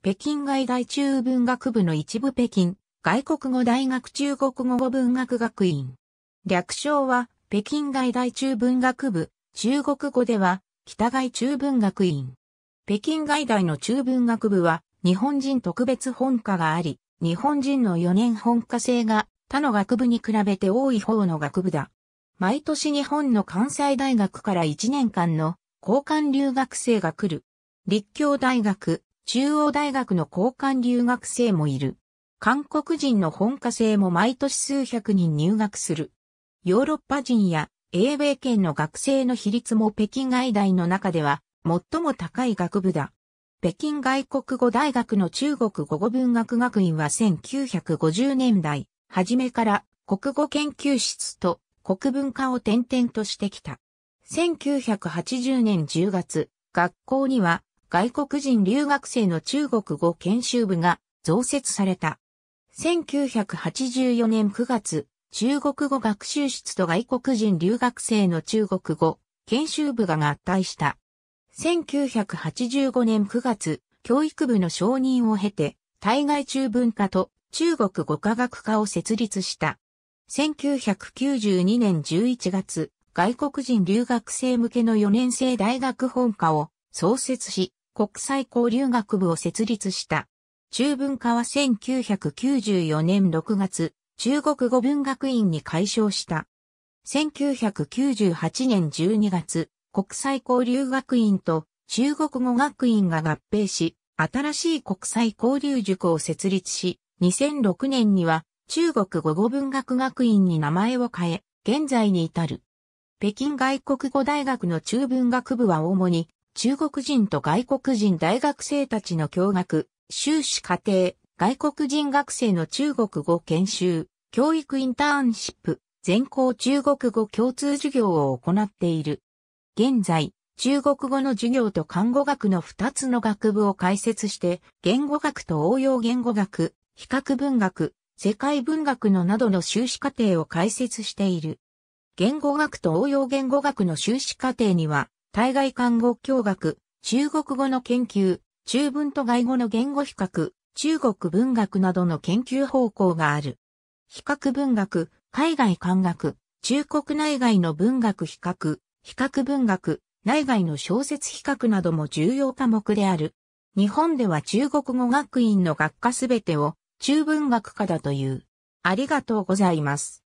北京外大中文学部の一部北京外国語大学中国語文学学院。略称は北京外大中文学部、中国語では北外中文学院。北京外大の中文学部は日本人特別本科があり、日本人の4年本科生が他の学部に比べて多い方の学部だ。毎年日本の関西大学から1年間の交換留学生が来る。立教大学、中央大学の交換留学生もいる。韓国人の本科生も毎年数百人入学する。ヨーロッパ人や英米圏の学生の比率も北京外大の中では最も高い学部だ。北京外国語大学の中国語語文学学院は1950年代、初めから国語研究室と国文化を転々としてきた。1980年10月、学校には外国人留学生の中国語研修部が増設された。1984年9月、中国語学習室と外国人留学生の中国語研修部が合体した。1985年9月、教育部の承認を経て、対外中文化と中国語科学科を設立した。1992年11月、外国人留学生向けの4年生大学本科を創設し、国際交流学部を設立した。中文化は1994年6月、中国語文学院に改称した。1998年12月、国際交流学院と中国語学院が合併し、新しい国際交流塾を設立し、2006年には中国語語文学学院に名前を変え、現在に至る。北京外国語大学の中文学部は主に中国人と外国人大学生たちの教学、修士課程、外国人学生の中国語研修、教育インターンシップ、全校中国語共通授業を行っている。現在、中国語の授業と看護学の2つの学部を開設して、言語学と応用言語学、比較文学、世界文学のなどの修士課程を開設している。言語学と応用言語学の修士課程には、対外看護教学、中国語の研究、中文と外語の言語比較、中国文学などの研究方向がある。比較文学、海外漢学、中国内外の文学比較、比較文学、内外の小説比較なども重要科目である。日本では中国語学院の学科すべてを中文学科だという。ありがとうございます。